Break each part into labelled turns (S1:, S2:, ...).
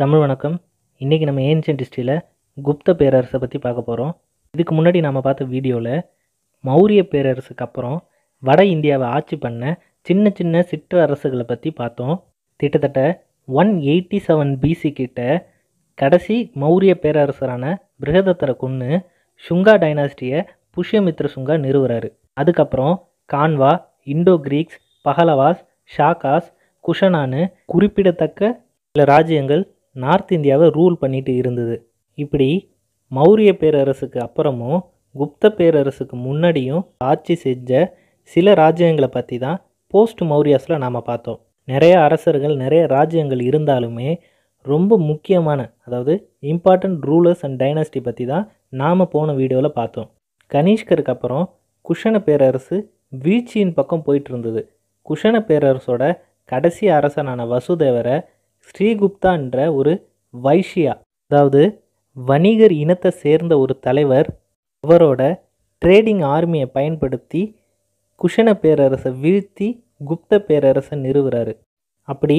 S1: தமிழ் வணக்கம் இன்றைக்கி நம்ம ஏன்ஷியன்ட் ஹிஸ்ட்ரியில் குப்த பேரரசை பற்றி பார்க்க போகிறோம் இதுக்கு முன்னாடி நம்ம பார்த்த வீடியோவில் மௌரிய பேரரசுக்கு அப்புறம் வட இந்தியாவை ஆட்சி பண்ண சின்ன சின்ன சிற்றரசுகளை பற்றி பார்த்தோம் கிட்டத்தட்ட ஒன் எயிட்டி செவன் பிசி கிட்ட கடைசி மௌரிய பேரரசரான பிருகதத்தரை கொன்று சுங்கா டைனாஸ்டியை புஷ்யமித்ர சுங்கா நிறுவுறாரு அதுக்கப்புறம் கான்வா இண்டோ கிரீக்ஸ் பஹலவாஸ் ஷாகாஸ் குஷனானு குறிப்பிடத்தக்க சில ராஜ்யங்கள் நார்த் இந்தியாவை ரூல் பண்ணிட்டு இருந்தது இப்படி மௌரிய பேரரசுக்கு அப்புறமும் குப்த பேரரசுக்கு முன்னாடியும் ஆட்சி செஞ்ச சில ராஜ்யங்களை பற்றி தான் போஸ்ட் மௌரியாஸில் நாம் பார்த்தோம் நிறைய அரசர்கள் நிறைய ராஜ்யங்கள் இருந்தாலுமே ரொம்ப முக்கியமான அதாவது இம்பார்ட்டண்ட் ரூலர்ஸ் அண்ட் டைனஸ்டி பற்றி தான் நாம் போன வீடியோவில் பார்த்தோம் கனிஷ்கருக்கு அப்புறம் குஷன பேரரசு வீழ்ச்சியின் பக்கம் போயிட்டு இருந்தது குஷன பேரரசோட கடைசி அரசனான வசுதேவரை ஸ்ரீகுப்தான்ற ஒரு வைஷ்யா அதாவது வணிகர் இனத்தை சேர்ந்த ஒரு தலைவர் அவரோட ட்ரேடிங் ஆர்மியை பயன்படுத்தி குஷண பேரரசை வீழ்த்தி குப்த பேரரசை நிறுவுறாரு அப்படி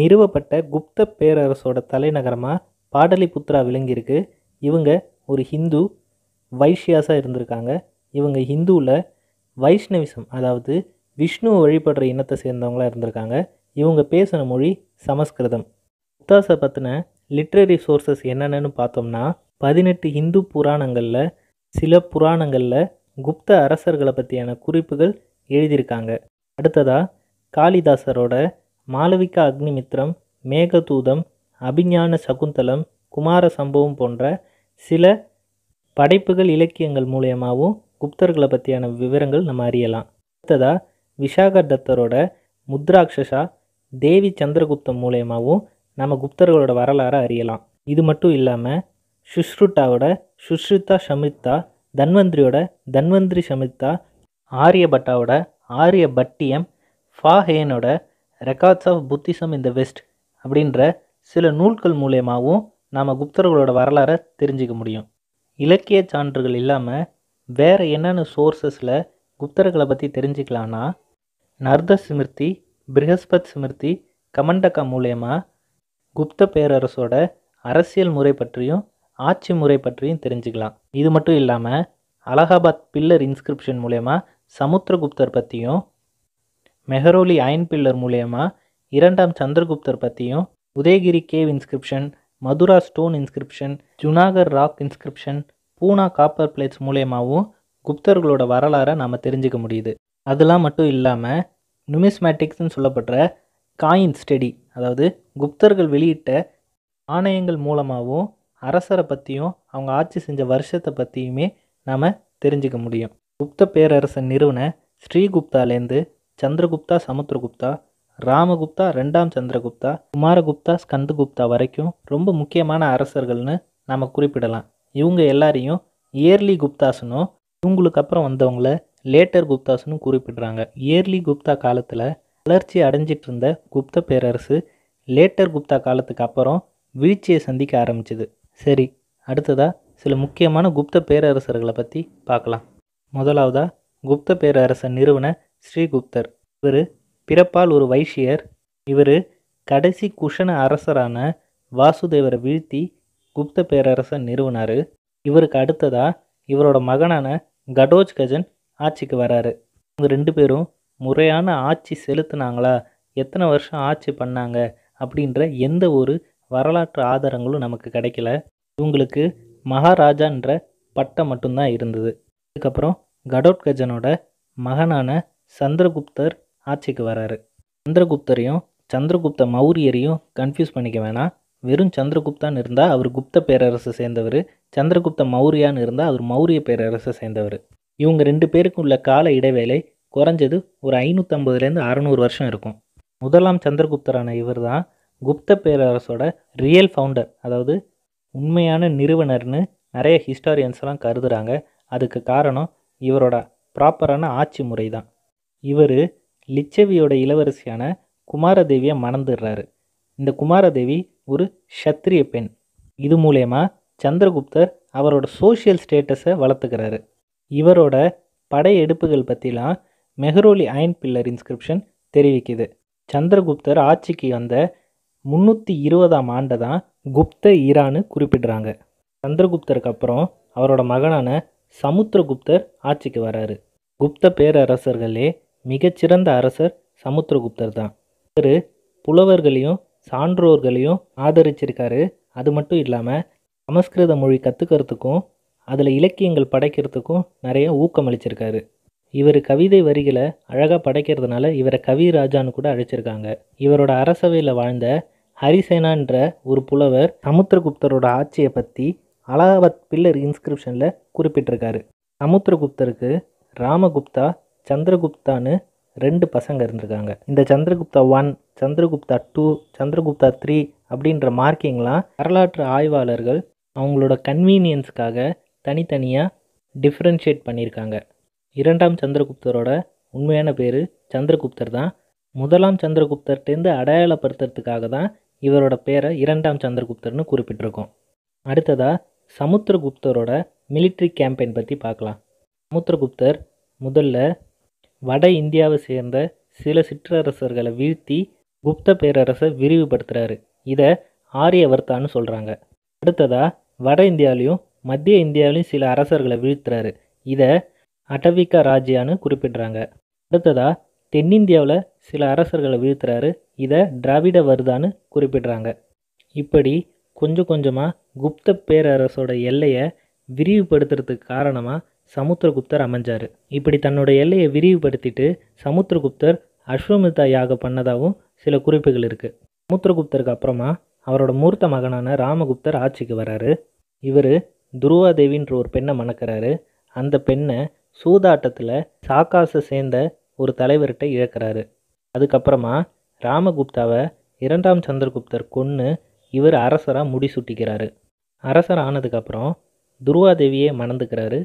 S1: நிறுவப்பட்ட குப்த பேரரசோட தலைநகரமாக பாடலிபுத்ரா விளங்கியிருக்கு இவங்க ஒரு ஹிந்து வைஷ்யாஸாக இருந்திருக்காங்க இவங்க ஹிந்துவில் வைஷ்ணவிசம் அதாவது விஷ்ணு வழிபடுற இனத்தை சேர்ந்தவங்களாக இருந்திருக்காங்க இவங்க பேசின மொழி சமஸ்கிருதம் முக்தாஸை பற்றின லிட்ரரி சோர்சஸ் என்னென்னு பார்த்தோம்னா பதினெட்டு இந்து புராணங்களில் சில புராணங்களில் குப்த அரசர்களை பற்றியான குறிப்புகள் எழுதியிருக்காங்க அடுத்ததாக காளிதாசரோட மாளவிகா அக்னிமித்ரம் மேகதூதம் அபிஞான சகுந்தலம் குமார சம்பவம் போன்ற சில படைப்புகள் இலக்கியங்கள் மூலயமாவும் குப்தர்களை பற்றியான விவரங்கள் நம்ம அறியலாம் அடுத்ததாக விசாகர் தத்தரோட முத்ராட்சசா தேவி சந்திரகுப்தம் மூலயமாகவும் நம்ம குப்தர்களோட வரலாறை அறியலாம் இது மட்டும் இல்லாமல் சுஷ்ருட்டாவோட சுஷ்ருதா சமிதா தன்வந்திரியோட தன்வந்திரி ஷமித்தா ஆரியபட்டாவோட ஆரிய பட்டியம் ஃபாஹேனோட records of Buddhism in the west அப்படின்ற சில நூல்கள் மூலயமாகவும் நாம் குப்தர்களோட வரலாறை தெரிஞ்சுக்க முடியும் இலக்கிய சான்றுகள் இல்லாமல் வேறு என்னென்ன சோர்ஸஸில் குப்தர்களை பற்றி தெரிஞ்சுக்கலான்னா நர்த ஸ்மிருதி ப்ரிஹஸ்பத் ஸ்மிருதி கமண்டகா மூலயமா குப்த பேரரசோட அரசியல் முறை பற்றியும் ஆட்சி முறை பற்றியும் தெரிஞ்சுக்கலாம் இது மட்டும் இல்லாமல் அலகாபாத் பில்லர் இன்ஸ்கிரிப்ஷன் மூலயமா சமுத்திரகுப்தர் பற்றியும் மெஹரோலி அயன் பில்லர் மூலயமா இரண்டாம் சந்திரகுப்தர் பற்றியும் Udayagiri cave inscription Mathura stone inscription Junagarh rock inscription Poona copper plates மூலயமாவும் குப்தர்களோட வரலாறை நாம் தெரிஞ்சுக்க முடியுது அதெல்லாம் மட்டும் இல்லாமல் நுமிஸ்மேட்டிக்ஸ்னு சொல்லப்படுற காயின் ஸ்டடி அதாவது குப்தர்கள் வெளியிட்ட ஆணையங்கள் மூலமாகவும் அரசரை பற்றியும் அவங்க ஆட்சி செஞ்ச வருஷத்தை பற்றியுமே நாம் தெரிஞ்சுக்க முடியும் குப்த பேரரசன் நிறுவன ஸ்ரீகுப்தாலேருந்து சந்திரகுப்தா சமுத்திரகுப்தா ராமகுப்தா ரெண்டாம் சந்திரகுப்தா குமாரகுப்தா ஸ்கந்தகுப்தா வரைக்கும் ரொம்ப முக்கியமான அரசர்கள்னு நாம் குறிப்பிடலாம் இவங்க எல்லாரையும் இயர்லி குப்தாஸ்னும் இவங்களுக்கு அப்புறம் வந்தவங்கள லேட்டர் குப்தாஸ்னு குறிப்பிடுறாங்க இயர்லி குப்தா காலத்தில் வளர்ச்சி அடைஞ்சிட்டு இருந்த குப்த பேரரசு லேட்டர் குப்தா காலத்துக்கு அப்புறம் வீழ்ச்சியை சந்திக்க ஆரம்பிச்சுது சரி அடுத்ததாக சில முக்கியமான குப்த பேரரசர்களை பற்றி பார்க்கலாம் முதலாவதாக குப்த பேரரசர் நிறுவன ஸ்ரீகுப்தர் இவர் பிறப்பால் ஒரு வைஷ்யர் இவர் கடைசி குஷன அரசரான வாசுதேவரை வீழ்த்தி குப்த பேரரசர் நிறுவனார் இவருக்கு அடுத்ததாக இவரோட மகனான கடோஜ் கஜன் ஆட்சிக்கு வராரு இவங்க ரெண்டு பேரும் முறையான ஆட்சி செலுத்தினாங்களா எத்தனை வருஷம் ஆட்சி பண்ணாங்க அப்படின்ற எந்த ஒரு வரலாற்று ஆதாரங்களும் நமக்கு கிடைக்கல இவங்களுக்கு மகாராஜான்ற பட்டம் மட்டும்தான் இருந்தது அதுக்கப்புறம் கடோட்கஜனோட மகனான சந்திரகுப்தர் ஆட்சிக்கு வராரு சந்திரகுப்தரையும் சந்திரகுப்த மௌரியரையும் கன்ஃபியூஸ் பண்ணிக்க வேணாம் வெறும் சந்திரகுப்தான்னு இருந்தால் அவர் குப்த பேரரசை சேர்ந்தவர் சந்திரகுப்த மௌரியான்னு இருந்தால் அவர் மௌரிய பேரரசை சேர்ந்தவர் இவங்க ரெண்டு பேருக்கும் உள்ள கால இடைவேளை குறைஞ்சது ஒரு ஐநூற்றம்பதுலேருந்து அறநூறு வருஷம் இருக்கும் முதலாம் சந்திரகுப்தரான இவர் தான் குப்த பேரரசோட ரியல் ஃபவுண்டர் அதாவது உண்மையான நிறுவனர்னு நிறைய ஹிஸ்டாரியன்ஸ்லாம் கருதுகிறாங்க அதுக்கு காரணம் இவரோட ப்ராப்பரான ஆட்சி முறை தான் இவர் லிச்சவியோட இளவரசியான குமாரதேவியை மணந்துடுறாரு இந்த குமாரதேவி ஒரு ஷத்திரிய பெண் இது மூலயமா சந்திரகுப்தர் அவரோட சோஷியல் ஸ்டேட்டஸை வளர்த்துக்கிறாரு இவரோட படையெடுப்புகள் பற்றிலாம் மெஹ்ரோலி அயன் பில்லர் இன்ஸ்கிரிப்ஷன் தெரிவிக்குது சந்திரகுப்தர் ஆட்சிக்கு வந்த முந்நூற்றி இருபதாம் ஆண்டை தான் குப்த ஈரான்னு குறிப்பிடுறாங்க சந்திரகுப்தருக்கு அப்புறம் அவரோட மகனான சமுத்திரகுப்தர் ஆட்சிக்கு வராரு குப்த பேரரசர்களே மிகச்சிறந்த அரசர் சமுத்திரகுப்தர் தான் இவர் புலவர்களையும் சான்றோர்களையும் ஆதரிச்சிருக்காரு அது மட்டும் இல்லாமல் சமஸ்கிருத மொழி கற்றுக்கிறதுக்கும் அதில் இலக்கியங்கள் படைக்கிறதுக்கும் நிறைய ஊக்கமளிச்சிருக்காரு இவர் கவிதை வரிகளை அழகாக படைக்கிறதுனால இவரை கவிராஜான்னு கூட அழைச்சிருக்காங்க இவரோட அரசவையில் வாழ்ந்த ஹரிசேனான்ற ஒரு புலவர் சமுத்திரகுப்தரோட ஆட்சியை பற்றி அலகாபாத் பில்லர் இன்ஸ்கிரிப்ஷனில் குறிப்பிட்டிருக்காரு சமுத்திரகுப்தருக்கு ராமகுப்தா சந்திரகுப்தான்னு ரெண்டு பசங்க இருந்திருக்காங்க இந்த Chandragupta one Chandragupta two Chandragupta three அப்படின்ற மார்க்கிங்லாம் வரலாற்று ஆய்வாளர்கள் அவங்களோட கன்வீனியன்ஸுக்காக தனித்தனியாக டிஃப்ரென்ஷியேட் பண்ணியிருக்காங்க இரண்டாம் சந்திரகுப்தரோட உண்மையான பேர் சந்திரகுப்தர் தான் முதலாம் சந்திரகுப்தர்கிட்டேருந்து அடையாளப்படுத்துறதுக்காக தான் இவரோட பேரை இரண்டாம் சந்திரகுப்தர்னு குறிப்பிட்டிருக்கோம் அடுத்ததாக சமுத்திரகுப்தரோட மிலிட்ரி கேம்பெயின் பற்றி பார்க்கலாம் சமுத்திரகுப்தர் முதல்ல வட இந்தியாவை சேர்ந்த சில சிற்றரசர்களை வீழ்த்தி குப்த பேரரசை விரிவுபடுத்துகிறாரு இதை ஆரியவர்த்தான்னு சொல்கிறாங்க அடுத்ததாக வட இந்தியாவிலையும் மத்திய இந்தியாவிலையும் சில அரசர்களை வீழ்த்துறாரு இதை அட்டவிக்கா ராஜ்யான்னு குறிப்பிடுறாங்க அடுத்ததாக தென்னிந்தியாவில் சில அரசர்களை வீழ்த்துறாரு இதை திராவிட வருதான்னு குறிப்பிடுறாங்க இப்படி கொஞ்சம் கொஞ்சமாக குப்த பேரரசோட எல்லையை விரிவுபடுத்துறதுக்கு காரணமாக சமுத்திரகுப்தர் அமைஞ்சார் இப்படி தன்னோட எல்லையை விரிவுபடுத்திட்டு சமுத்திரகுப்தர் அஸ்வமிதா யாக பண்ணதாகவும் சில குறிப்புகள் இருக்குது சமுத்திரகுப்தருக்கு அப்புறமா அவரோட மூர்த்த மகனான ராமகுப்தர் ஆட்சிக்கு வராரு இவர் துருவாதேவின்ற ஒரு பெண்ணை மணக்கிறாரு அந்த பெண்ணை சூதாட்டத்தில் சாக்காசை சேர்ந்த ஒரு தலைவர்கிட்ட இழக்கிறாரு அதுக்கப்புறமா ராமகுப்தாவை இரண்டாம் சந்திரகுப்தர் கொன்று இவர் அரசராக முடிசூட்டிக்கிறாரு அரசர் ஆனதுக்கப்புறம் துருவாதேவியே மணந்துக்கிறாரு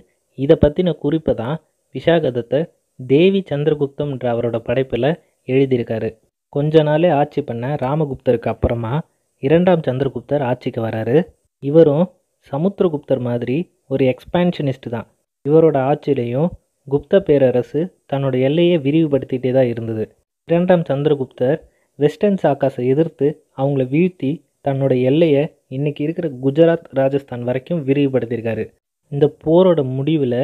S1: இதை பற்றின குறிப்பை தான் விஷாகதத்தை தேவி சந்திரகுப்தம்ன்ற அவரோட படைப்பில் எழுதியிருக்காரு கொஞ்ச நாளே ஆட்சி பண்ண ராமகுப்தருக்கு அப்புறமா இரண்டாம் சந்திரகுப்தர் ஆட்சிக்கு வராரு இவரும் சமுத்திரகுப்தர் மாதிரி ஒரு எக்ஸ்பேன்ஷனிஸ்ட் தான் இவரோட ஆட்சியிலையும் குப்த பேரரசு தன்னோட எல்லையை விரிவுபடுத்திகிட்டே தான் இருந்தது இரண்டாம் சந்திரகுப்தர் வெஸ்டர்ன் சாக்காஸை எதிர்த்து அவங்கள வீழ்த்தி தன்னோட எல்லையை இன்றைக்கி இருக்கிற குஜராத் ராஜஸ்தான் வரைக்கும் விரிவுபடுத்தியிருக்காரு இந்த போரோட முடிவில்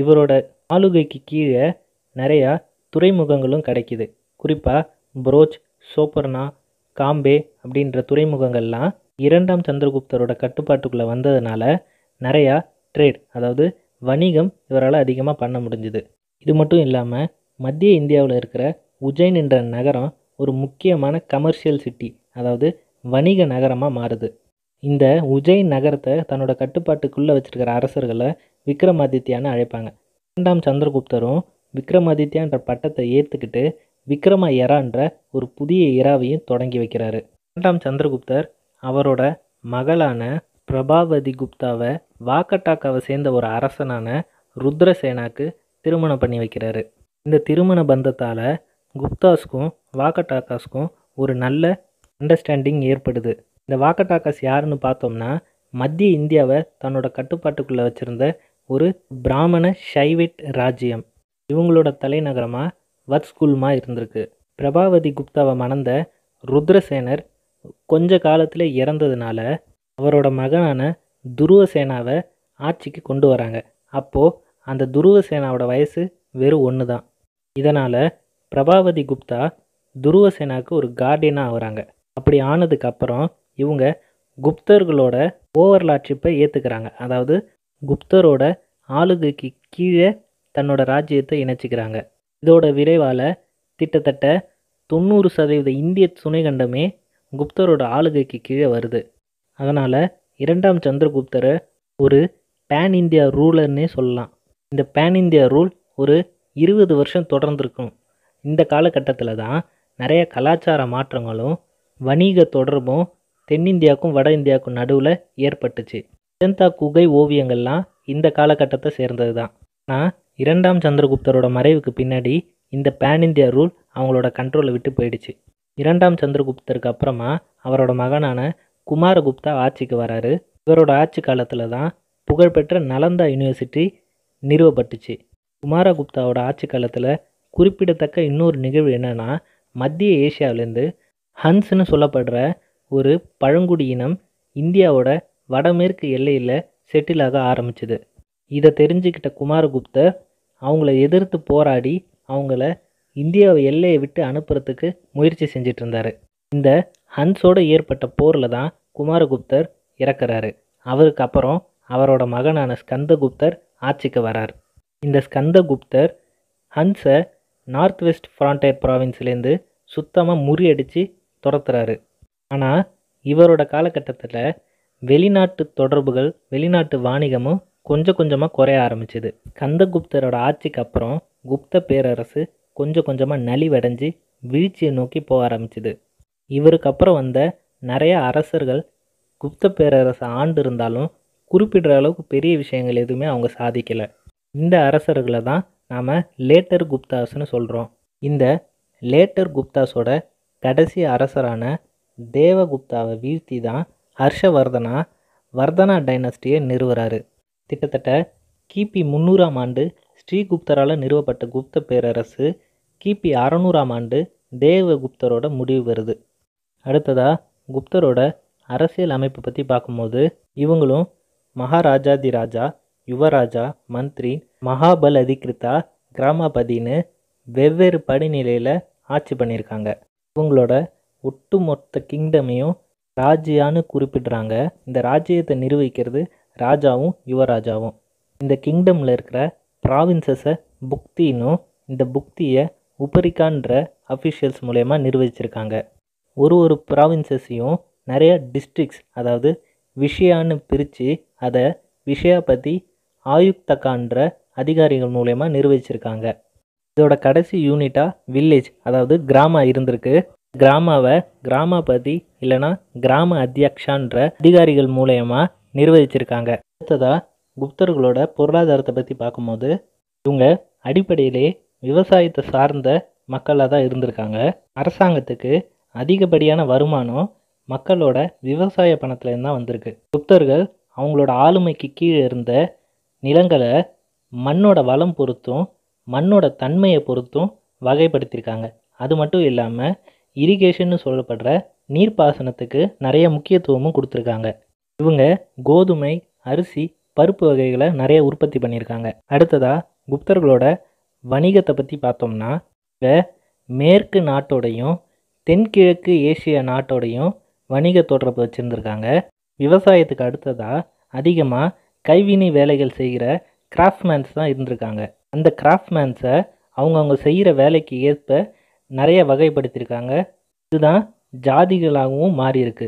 S1: இவரோட ஆளுகைக்கு கீழே நிறையா துறைமுகங்களும் கிடைக்கிது குறிப்பாக புரோச் சோப்பர்னா காம்பே அப்படின்ற துறைமுகங்கள்லாம் இரண்டாம் சந்திரகுப்தரோட கட்டுப்பாட்டுக்குள்ளே வந்ததுனால நிறையா ட்ரேட் அதாவது வணிகம் இவரால் அதிகமாக பண்ண முடிஞ்சுது இது மட்டும் இல்லாமல் மத்திய இந்தியாவில் இருக்கிற உஜ்ஜைன் என்ற நகரம் ஒரு முக்கியமான கமர்ஷியல் சிட்டி அதாவது வணிக நகரமாக மாறுது இந்த உஜ்ஜைன் நகரத்தை தன்னோட கட்டுப்பாட்டுக்குள்ளே வச்சுருக்கிற அரசர்களை விக்ரமாதித்யான்னு அழைப்பாங்க இரண்டாம் சந்திரகுப்தரும் விக்ரமாதித்யான்ற பட்டத்தை ஏற்றுக்கிட்டு விக்ரமா எரான்ற ஒரு புதிய இராவையும் தொடங்கி வைக்கிறாரு இரண்டாம் சந்திரகுப்தர் அவரோட மகளான பிரபாவதி குப்தாவை வாக்கட்டாக்காவை சேர்ந்த ஒரு அரசனான ருத்ரசேனாக்கு திருமணம் பண்ணி வைக்கிறாரு இந்த திருமண பந்தத்தால் குப்தாஸ்க்கும் வாக்கட்டாக்காஸ்க்கும் ஒரு நல்ல அண்டர்ஸ்டாண்டிங் ஏற்படுது இந்த வாக்கட்டாக்காஸ் யாருன்னு பார்த்தோம்னா மத்திய இந்தியாவை தன்னோட கட்டுப்பாட்டுக்குள்ளே வச்சுருந்த ஒரு பிராமண ஷைவிட் ராஜ்யம் இவங்களோட தலைநகரமாக வத்ஸ்குல்மா இருந்திருக்கு பிரபாவதி குப்தாவை மணந்த ருத்ரசேனர் கொஞ்ச காலத்தில் இறந்ததுனால அவரோட மகனான துருவசேனாவை ஆட்சிக்கு கொண்டு வராங்க அப்போது அந்த துருவசேனாவோட வயசு வெறும் ஒன்று தான் இதனால் பிரபாவதி குப்தா துருவசேனாவுக்கு ஒரு கார்டியனாக ஆகுறாங்க அப்படி ஆனதுக்கப்புறம் இவங்க குப்தர்களோட ஓவர்லாட்சிப்பை ஏற்றுக்கிறாங்க அதாவது குப்தரோட ஆளுகைக்கு கீழே தன்னோட ராஜ்யத்தை இணைச்சிக்கிறாங்க இதோட விரைவால் கிட்டத்தட்ட தொண்ணூறு சதவீத இந்திய கண்டமே குப்தரோட ஆளுகைக்கு கீழே வருது அதனால் இரண்டாம் சந்திரகுப்தரை ஒரு பேன் இந்தியா ரூலர்னே சொல்லலாம் இந்த பேன் இந்தியா ரூல் ஒரு இருபது வருஷம் தொடர்ந்துருக்கும் இந்த காலகட்டத்தில் தான் நிறைய கலாச்சார மாற்றங்களும் வணிக தொடர்பும் தென்னிந்தியாவுக்கும் வட இந்தியாவுக்கும் நடுவில் ஏற்பட்டுச்சு அஜந்தா குகை ஓவியங்கள்லாம் இந்த காலகட்டத்தை சேர்ந்தது தான் ஆனால் இரண்டாம் சந்திரகுப்தரோட மறைவுக்கு பின்னாடி இந்த பேன் இந்தியா ரூல் அவங்களோட கண்ட்ரோலை விட்டு போயிடுச்சு இரண்டாம் சந்திரகுப்தருக்கு அப்புறமா அவரோட மகனான குமாரகுப்தா ஆட்சிக்கு வராரு இவரோட ஆட்சி காலத்தில் தான் புகழ்பெற்ற நலந்தா யூனிவர்சிட்டி நிறுவப்பட்டுச்சு குமாரகுப்தாவோட ஆட்சி காலத்தில் குறிப்பிடத்தக்க இன்னொரு நிகழ்வு என்னென்னா மத்திய ஏசியாவிலேருந்து ஹன்ஸ்னு சொல்லப்படுற ஒரு பழங்குடி இனம் இந்தியாவோட வடமேற்கு எல்லையில் செட்டிலாக ஆரம்பிச்சுது இதை தெரிஞ்சுக்கிட்ட குமாரகுப்தர் அவங்கள எதிர்த்து போராடி அவங்கள இந்தியாவை எல்லையை விட்டு அனுப்புறதுக்கு முயற்சி செஞ்சிட்டு இருந்தார் இந்த ஹன்ஸோடு ஏற்பட்ட போரில் தான் குமாரகுப்தர் இறக்குறாரு அவருக்கு அப்புறம் அவரோட மகனான ஸ்கந்தகுப்தர் ஆட்சிக்கு வரார் இந்த ஸ்கந்தகுப்தர் ஹன்ஸை நார்த் வெஸ்ட் ஃப்ரான்டையர் ப்ராவின்ஸ்லேருந்து சுத்தமாக முறியடித்து துரத்துறாரு ஆனால் இவரோட காலகட்டத்தில் வெளிநாட்டு தொடர்புகள் வெளிநாட்டு வாணிகமும் கொஞ்சம் கொஞ்சமாக குறைய ஆரம்பிச்சிது கந்தகுப்தரோட ஆட்சிக்கு அப்புறம் குப்த பேரரசு கொஞ்சம் கொஞ்சமாக நலிவடைஞ்சு வீழ்ச்சியை நோக்கி போக ஆரம்பிச்சுது இவருக்கு அப்புறம் வந்த நிறைய அரசர்கள் குப்த பேரரசு ஆண்டு இருந்தாலும் குறிப்பிடுற அளவுக்கு பெரிய விஷயங்கள் எதுவுமே அவங்க சாதிக்கலை இந்த அரசர்களை தான் நாம் லேட்டர் குப்தாஸ்னு சொல்கிறோம் இந்த லேட்டர் குப்தாஸோட கடைசி அரசரான தேவகுப்தாவை வீழ்த்தி தான் ஹர்ஷவர்தனா வர்தனா டைனஸ்டியை நிறுவுறாரு கிட்டத்தட்ட கிபி முந்நூறாம் ஆண்டு ஸ்ரீகுப்தரால் நிறுவப்பட்ட குப்த பேரரசு கிபி அறநூறாம் ஆண்டு தேவகுப்தரோட முடிவு வருது அடுத்ததாக குப்தரோட அரசியல் அமைப்பு பற்றி பார்க்கும்போது இவங்களும் மகாராஜாதி ராஜா யுவராஜா மந்திரி மகாபல் அதிகிருத்தா கிராமபதின்னு வெவ்வேறு படிநிலையில் ஆட்சி பண்ணியிருக்காங்க இவங்களோட ஒட்டுமொத்த கிங்டமையும் ராஜ்யான்னு குறிப்பிடுறாங்க இந்த ராஜ்யத்தை நிர்வகிக்கிறது ராஜாவும் யுவராஜாவும் இந்த கிங்டமில் இருக்கிற ப்ராவின்சஸை புக்தின்னும் இந்த புக்தியை உபரிக்கான்ற அஃபிஷியல்ஸ் மூலயமா நிர்வகிச்சிருக்காங்க ஒரு ஒரு ப்ராவின்சஸையும் நிறைய டிஸ்ட்ரிக்ஸ் அதாவது விஷயான்னு பிரித்து அதை விஷயா பற்றி ஆயுக்தகான்ற அதிகாரிகள் மூலயமா நிர்வகிச்சிருக்காங்க இதோட கடைசி யூனிட்டாக வில்லேஜ் அதாவது கிராமம் இருந்திருக்கு கிராமாவை பதி இல்லைனா கிராம அத்தியக்ஷான்ற அதிகாரிகள் மூலயமா நிர்வகிச்சிருக்காங்க அடுத்ததாக குப்தர்களோட பொருளாதாரத்தை பற்றி பார்க்கும்போது இவங்க அடிப்படையிலே விவசாயத்தை சார்ந்த மக்களாக தான் இருந்திருக்காங்க அரசாங்கத்துக்கு அதிகப்படியான வருமானம் மக்களோட விவசாய பணத்துலேருந்து தான் வந்திருக்கு குப்தர்கள் அவங்களோட ஆளுமைக்கு கீழே இருந்த நிலங்களை மண்ணோட வளம் பொறுத்தும் மண்ணோட தன்மையை பொறுத்தும் வகைப்படுத்தியிருக்காங்க அது மட்டும் இல்லாமல் இரிகேஷன்னு சொல்லப்படுற நீர்ப்பாசனத்துக்கு நிறைய முக்கியத்துவமும் கொடுத்துருக்காங்க இவங்க கோதுமை அரிசி பருப்பு வகைகளை நிறைய உற்பத்தி பண்ணியிருக்காங்க அடுத்ததாக குப்தர்களோட வணிகத்தை பற்றி பார்த்தோம்னா இப்போ மேற்கு நாட்டோடையும் தென்கிழக்கு ஏசிய நாட்டோடையும் வணிக தொடர்பு வச்சுருந்துருக்காங்க விவசாயத்துக்கு அடுத்ததாக அதிகமாக கைவினை வேலைகள் செய்கிற கிராஃப்ட்மேன்ஸ் தான் இருந்திருக்காங்க அந்த கிராஃப்ட்மேன்ஸை அவங்கவுங்க செய்கிற வேலைக்கு ஏற்ப நிறைய வகைப்படுத்தியிருக்காங்க இதுதான் ஜாதிகளாகவும் மாறியிருக்கு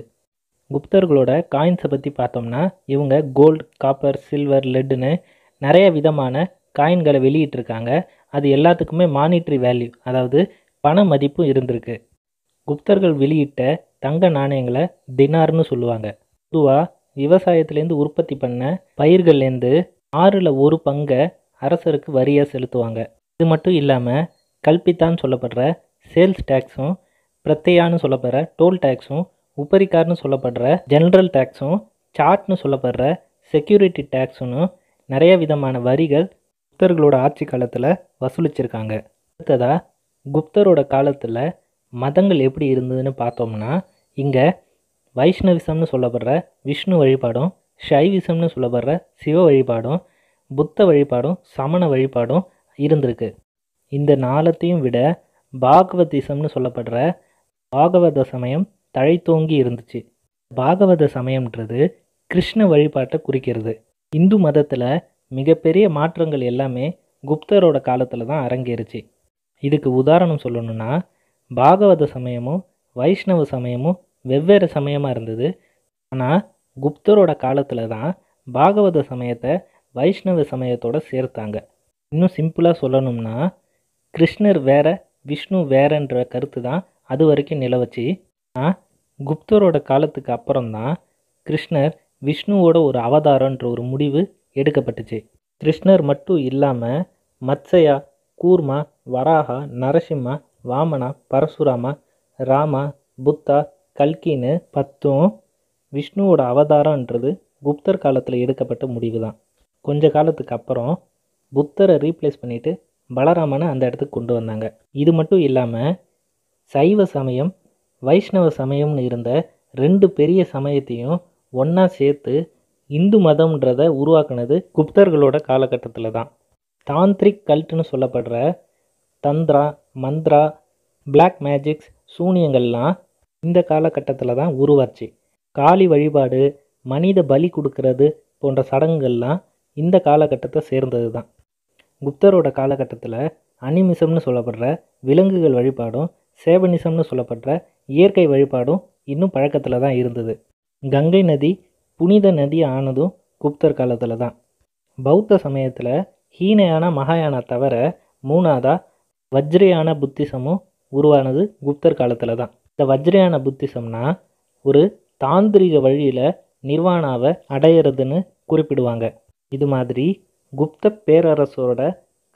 S1: குப்தர்களோட காயின்ஸை பற்றி பார்த்தோம்னா இவங்க கோல்டு காப்பர் சில்வர் லெட்டுன்னு நிறைய விதமான காயின்களை வெளியிட்டிருக்காங்க அது எல்லாத்துக்குமே மானிட்ரி வேல்யூ அதாவது பண மதிப்பு இருந்திருக்கு குப்தர்கள் வெளியிட்ட தங்க நாணயங்களை தினார்னு சொல்லுவாங்க பொதுவாக விவசாயத்துலேருந்து உற்பத்தி பண்ண பயிர்கள்லேருந்து ஆறில் ஒரு பங்கை அரசருக்கு வரியாக செலுத்துவாங்க இது மட்டும் இல்லாமல் கல்பித்தான்னு சொல்லப்படுற சேல்ஸ் டேக்ஸும் பிரத்தையான்னு சொல்லப்படுற டோல் டேக்ஸும் உபரிக்கார்னு சொல்லப்படுற ஜென்ரல் டேக்ஸும் சாட்னு சொல்லப்படுற செக்யூரிட்டி டேக்ஸுன்னு நிறைய விதமான வரிகள் குப்தர்களோட ஆட்சி காலத்தில் வசூலிச்சிருக்காங்க அடுத்ததாக குப்தரோட காலத்தில் மதங்கள் எப்படி இருந்ததுன்னு பார்த்தோம்னா இங்கே வைஷ்ணவிசம்னு சொல்லப்படுற விஷ்ணு வழிபாடும் ஷைவிசம்னு சொல்லப்படுற சிவ வழிபாடும் புத்த வழிபாடும் சமண வழிபாடும் இருந்திருக்கு இந்த நாளத்தையும் விட பாகவதிசம்னு சொல்லப்படுற பாகவத சமயம் தழைத்தோங்கி இருந்துச்சு பாகவத சமயம்ன்றது கிருஷ்ண வழிபாட்டை குறிக்கிறது இந்து மதத்தில் மிகப்பெரிய மாற்றங்கள் எல்லாமே குப்தரோட காலத்தில் தான் அரங்கேறுச்சு இதுக்கு உதாரணம் சொல்லணும்னா பாகவத சமயமும் வைஷ்ணவ சமயமும் வெவ்வேறு சமயமாக இருந்தது ஆனால் குப்தரோட காலத்தில் தான் பாகவத சமயத்தை வைஷ்ணவ சமயத்தோடு சேர்த்தாங்க இன்னும் சிம்பிளாக சொல்லணும்னா கிருஷ்ணர் வேற விஷ்ணு வேறன்ற கருத்து தான் அது வரைக்கும் நிலவச்சு ஆனால் குப்தரோட காலத்துக்கு அப்புறம் தான் கிருஷ்ணர் விஷ்ணுவோட ஒரு அவதாரன்ற ஒரு முடிவு எடுக்கப்பட்டுச்சு கிருஷ்ணர் மட்டும் இல்லாமல் மத்சயா கூர்மா வராகா நரசிம்மா வாமனா பரசுராமா ராமா புத்தா கல்கின்னு பத்தும் விஷ்ணுவோட அவதாரன்றது குப்தர் காலத்தில் எடுக்கப்பட்ட முடிவு தான் கொஞ்ச காலத்துக்கு அப்புறம் புத்தரை ரீப்ளேஸ் பண்ணிவிட்டு பலராமனை அந்த இடத்துக்கு கொண்டு வந்தாங்க இது மட்டும் இல்லாமல் சைவ சமயம் வைஷ்ணவ சமயம்னு இருந்த ரெண்டு பெரிய சமயத்தையும் ஒன்றா சேர்த்து இந்து மதம்ன்றதை உருவாக்குனது குப்தர்களோட காலகட்டத்தில் தான் தாந்திரிக் கல்ட்டுன்னு சொல்லப்படுற தந்திரா மந்த்ரா பிளாக் மேஜிக்ஸ் சூனியங்கள்லாம் இந்த காலகட்டத்தில் தான் உருவாச்சு காளி வழிபாடு மனித பலி கொடுக்கறது போன்ற சடங்குகள்லாம் இந்த காலகட்டத்தை சேர்ந்தது தான் குப்தரோட காலகட்டத்தில் அனிமிசம்னு சொல்லப்படுற விலங்குகள் வழிபாடும் சேவனிசம்னு சொல்லப்படுற இயற்கை வழிபாடும் இன்னும் பழக்கத்தில் தான் இருந்தது கங்கை நதி புனித நதி ஆனதும் குப்தர் காலத்தில் தான் பௌத்த சமயத்தில் ஹீனயான மகாயான தவிர மூணாவதாக வஜ்ரயான புத்திசமும் உருவானது குப்தர் காலத்தில் தான் இந்த வஜ்ரயான புத்திசம்னா ஒரு தாந்திரிக வழியில் நிர்வாணாவை அடையிறதுன்னு குறிப்பிடுவாங்க இது மாதிரி குப்த பேரரசோட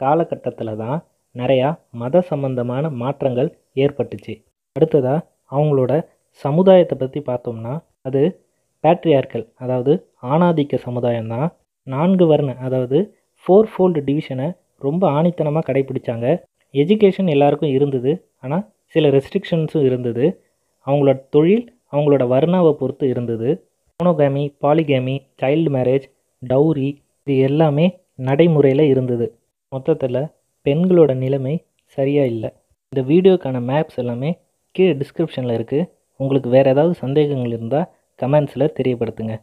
S1: காலகட்டத்தில் தான் நிறையா மத சம்பந்தமான மாற்றங்கள் ஏற்பட்டுச்சு அடுத்ததாக அவங்களோட சமுதாயத்தை பற்றி பார்த்தோம்னா அது பேட்ரியார்கள் அதாவது ஆணாதிக்க சமுதாயம் தான் நான்கு வர்ண அதாவது ஃபோர் ஃபோல்டு டிவிஷனை ரொம்ப ஆணித்தனமாக கடைபிடிச்சாங்க எஜுகேஷன் எல்லாருக்கும் இருந்தது ஆனால் சில ரெஸ்ட்ரிக்ஷன்ஸும் இருந்தது அவங்களோட தொழில் அவங்களோட வர்ணாவை பொறுத்து இருந்தது monogamy polygamy child marriage dowry இது எல்லாமே நடைமுறையில் இருந்தது மொத்தத்தில் பெண்களோட நிலைமை சரியாக இல்லை இந்த வீடியோக்கான மேப்ஸ் எல்லாமே கீழே டிஸ்கிரிப்ஷனில் இருக்குது உங்களுக்கு வேறு ஏதாவது சந்தேகங்கள் இருந்தால் கமெண்ட்ஸில் தெரியப்படுத்துங்க